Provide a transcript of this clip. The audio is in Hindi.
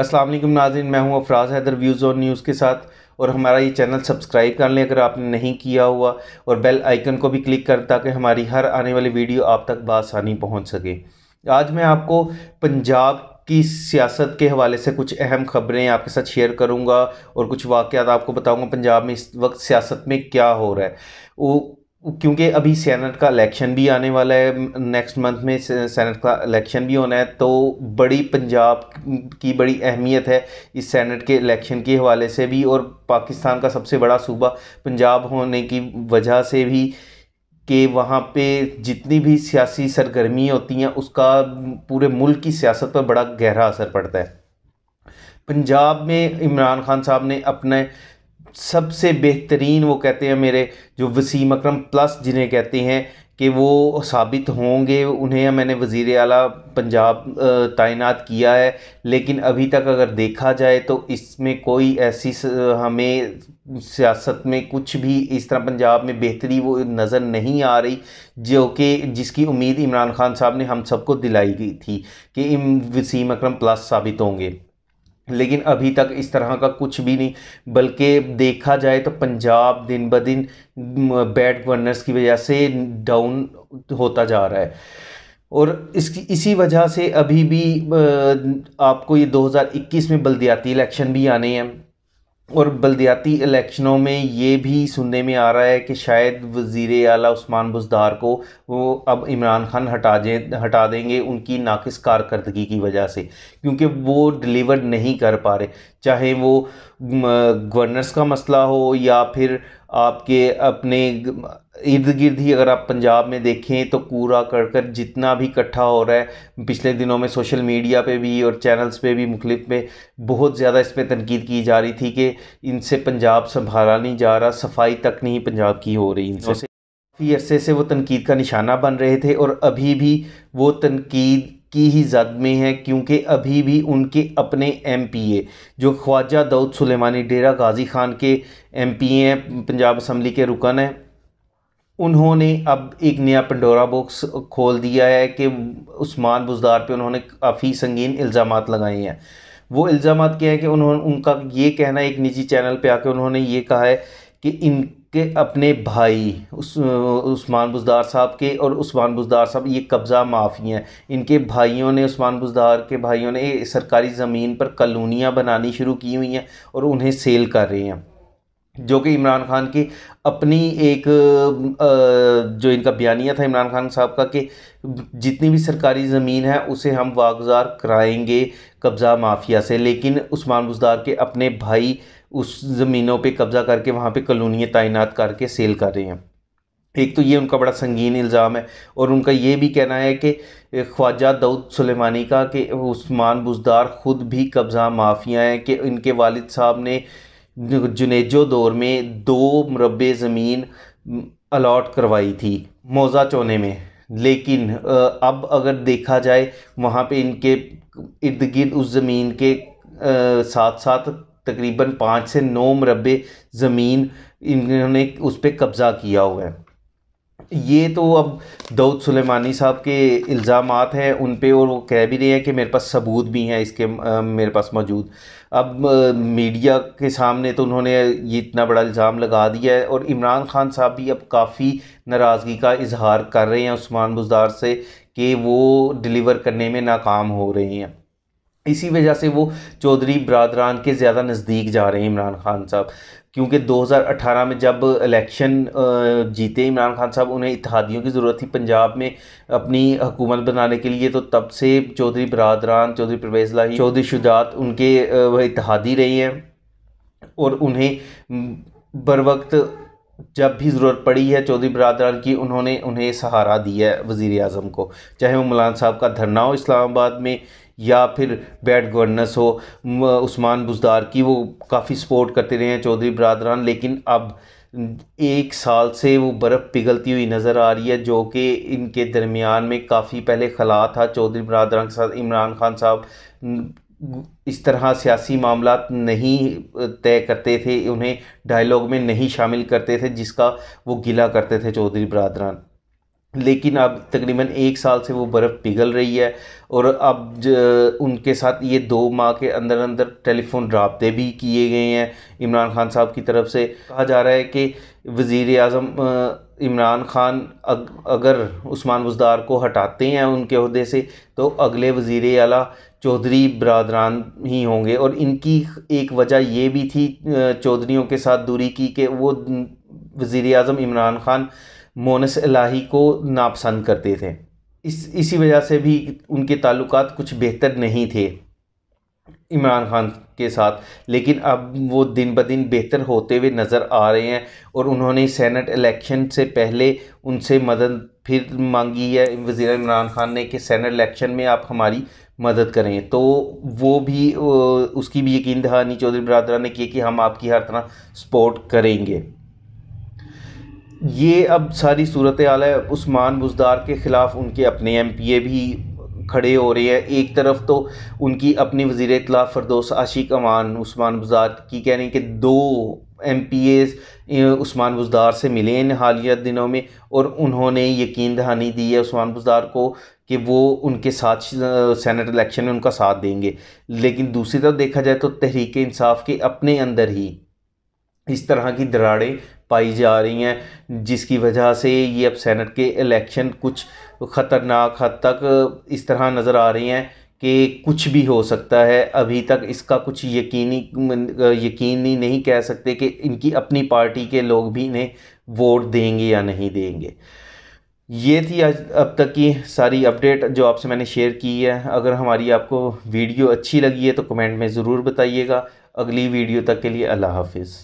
अस्सलाम वालेकुम नाजरन मैं हूँ अफराज हैदर व्यूज़ और न्यूज़ के साथ और हमारा ये चैनल सब्सक्राइब कर लें अगर आपने नहीं किया हुआ और बेल आइकन को भी क्लिक कर ताकि हमारी हर आने वाली वीडियो आप तक बसानी पहुँच सके आज मैं आपको पंजाब की सियासत के हवाले से कुछ अहम खबरें आपके साथ शेयर करूंगा और कुछ वाक़ आपको बताऊंगा पंजाब में इस वक्त सियासत में क्या हो रहा है वो क्योंकि अभी सेनेट का इलेक्शन भी आने वाला है नेक्स्ट मंथ में सेनेट का इलेक्शन भी होना है तो बड़ी पंजाब की बड़ी अहमियत है इस सेनेट के इलेक्शन के हवाले से भी और पाकिस्तान का सबसे बड़ा सूबा पंजाब होने की वजह से भी कि वहाँ पे जितनी भी सियासी सरगर्मी होती हैं उसका पूरे मुल्क की सियासत पर बड़ा गहरा असर पड़ता है पंजाब में इमरान खान साहब ने अपने सबसे बेहतरीन वो कहते हैं मेरे जो वसीम अक्रम प्लस जिन्हें कहते हैं कि वो साबित होंगे उन्हें मैंने वज़ी अला पंजाब तैनात किया है लेकिन अभी तक अगर देखा जाए तो इसमें कोई ऐसी हमें सियासत में कुछ भी इस तरह पंजाब में बेहतरी वो नज़र नहीं आ रही जो कि जिसकी उम्मीद इमरान खान साहब ने हम सबको दिलाई गई थी कि वसीम अक्रम प्लस साबित होंगे लेकिन अभी तक इस तरह का कुछ भी नहीं बल्कि देखा जाए तो पंजाब दिन ब दिन बैड गवर्नर्स की वजह से डाउन होता जा रहा है और इसकी इसी वजह से अभी भी आपको ये 2021 में बल्दियाती इलेक्शन भी आने हैं और बलदियाती इलेक्शनों में ये भी सुनने में आ रहा है कि शायद वज़ी अला उस्मान बुजदार को वो अब इमरान खान हटा दें हटा देंगे उनकी नाकस कारकर्दगी की वजह से क्योंकि वो डिलीवर नहीं कर पा रहे चाहे वो गवर्नर्स का मसला हो या फिर आपके अपने इर्द गिर्द ही अगर आप पंजाब में देखें तो कूड़ा करकट जितना भी इकट्ठा हो रहा है पिछले दिनों में सोशल मीडिया पे भी और चैनल्स पे भी मुख्तफ पे बहुत ज़्यादा इस पर तनकीद की जा रही थी कि इनसे पंजाब संभाला नहीं जा रहा सफाई तक नहीं पंजाब की हो रही इनसे काफ़ी अरसे से वो तनकीद का निशाना बन रहे थे और अभी भी वो तनकीद की ही जद में है क्योंकि अभी भी उनके अपने एम पी ए जो ख्वाजा दाऊद सुलेमानी डेरा गाजी खान के एम पी ए हैं पंजाब असम्बली के रुकन हैं उन्होंने अब एक नया पंडोरा बॉक्स खोल दिया है कि उस्मान बुजदार पे उन्होंने काफ़ी संगीन इल्ज़ाम लगाए हैं वो इल्ज़ाम क्या है कि उन्होंने उनका ये कहना एक निजी चैनल पे आके उन्होंने ये कहा है कि इनके अपने भाई उस उस्मान बुजदार साहब के और उस्मान बुजदार साहब ये कब्ज़ा माफ़ी हैं इनके भाइयों ने उस्मान बुजदार के भाइयों ने सरकारी ज़मीन पर कलोनियाँ बनानी शुरू की हुई हैं और उन्हें सेल कर रहे हैं जो कि इमरान खान की अपनी एक जो इनका बयानिया था इमरान खान साहब का कि जितनी भी सरकारी ज़मीन है उसे हम वागुजार कराएंगे कब्ज़ा माफिया से लेकिन उस्मान बुजदार के अपने भाई उस ज़मीनों पे कब्ज़ा करके वहाँ पे कलोनी तैनात करके सेल कर रहे हैं एक तो ये उनका बड़ा संगीन इल्ज़ाम है और उनका ये भी कहना है कि ख्वाजा दाऊद सुलेमानी का कि उस्मान बुजदार ख़ुद भी कब्ज़ा माफिया हैं कि इनके वालिद साहब ने जुनेजो दौर में दो मुरबे ज़मीन अलाट करवाई थी मोज़ा चोने में लेकिन अब अगर देखा जाए वहाँ पे इनके इर्द गिर्द उस ज़मीन के साथ साथ तकरीबन पाँच से नौ मुरबे ज़मीन इन्होंने उस पर कब्ज़ा किया हुआ है ये तो अब दाऊद सुलेमानी साहब के इल्ज़ाम हैं उन पर और वो कह भी रहे हैं कि मेरे पास सबूत भी हैं इसके मेरे पास मौजूद अब मीडिया के सामने तो उन्होंने ये इतना बड़ा इल्ज़ाम लगा दिया है और इमरान खान साहब भी अब काफ़ी नाराज़गी का इजहार कर रहे हैं उस्मान बुजदार से कि वो डिलीवर करने में नाकाम हो रही हैं इसी वजह से वो चौधरी बरदरान के ज़्यादा नज़दीक जा रहे हैं इमरान खान साहब क्योंकि 2018 में जब इलेक्शन जीते इमरान खान साहब उन्हें इतिहादियों की ज़रूरत थी पंजाब में अपनी हुकूमत बनाने के लिए तो तब से चौधरी बरदरान चौधरी परवेज़ लाही चौधरी शुजात उनके वह इतिहादी रही हैं और उन्हें बर वक्त जब भी ज़रूरत पड़ी है चौधरी बरदरान की उन्होंने उन्हें सहारा दिया है वज़ी अजम को चाहे वो मौलान साहब का धरना हो इस्लामाबाद में या फिर बैड गवर्नेंस हो उस्मान बुजदार की वो काफ़ी सपोर्ट करते रहे हैं चौधरी बरदरान लेकिन अब एक साल से वो बर्फ़ पिघलती हुई नज़र आ रही है जो कि इनके दरमियान में काफ़ी पहले खला था चौधरी बरदरान के साथ इमरान खान साहब इस तरह सियासी मामला नहीं तय करते थे उन्हें डायलॉग में नहीं शामिल करते थे जिसका वो गिला करते थे चौधरी बरदरान लेकिन अब तकरीबन एक साल से वो बर्फ़ पिघल रही है और अब उनके साथ ये दो माह के अंदर अंदर टेलीफोन रबते भी किए गए हैं इमरान खान साहब की तरफ से कहा जा रहा है कि वज़ी अजम इमरान खान अग, अगर उस्मान बुजदार को हटाते हैं उनके अहदे से तो अगले वज़ी अला चौधरी बरदरान ही होंगे और इनकी एक वजह ये भी थी चौधरीों के साथ दूरी की कि वो वज़ी अजम इमरान खान मोनस इलाही को नापसंद करते थे इस इसी वजह से भी उनके ताल्लुक कुछ बेहतर नहीं थे इमरान खान के साथ लेकिन अब वो दिन ब दिन बेहतर होते हुए नज़र आ रहे हैं और उन्होंने सेनेट इलेक्शन से पहले उनसे मदद फिर मांगी है वज़ी इमरान खान ने कि सेनेट इलेक्शन में आप हमारी मदद करें तो वो भी उसकी भी यकीन दहानी चौधरी बरदरा ने किया कि हम आपकी हर तरह सपोर्ट करेंगे ये अब सारी सूरत हाल है उस्मान बुज़दार के ख़िलाफ़ उनके अपने एम पी ए भी खड़े हो रहे हैं एक तरफ तो उनकी अपनी वजीर अतला फ़रदोस आशिक अमान उस्मान बुज़दार की कह रही कि दो MPs Usman Buzdar से मिले इन हालिया दिनों में और उन्होंने यकीन दहानी दी है उस्मान बुज़दार को कि वो उनके साथ सेनेट इलेक्शन में उनका साथ देंगे लेकिन दूसरी तरफ देखा जाए तो तहरीक इंसाफ के अपने अंदर ही इस तरह की दराड़े पाई जा रही हैं जिसकी वजह से ये अब सेनेट के इलेक्शन कुछ ख़तरनाक हद तक इस तरह नज़र आ रही हैं कि कुछ भी हो सकता है अभी तक इसका कुछ यकीनी यकीनी नहीं कह सकते कि इनकी अपनी पार्टी के लोग भी इन्हें वोट देंगे या नहीं देंगे ये थी आज अब तक की सारी अपडेट जो आपसे मैंने शेयर की है अगर हमारी आपको वीडियो अच्छी लगी है तो कमेंट में ज़रूर बताइएगा अगली वीडियो तक के लिए अल्लाह हाफिज़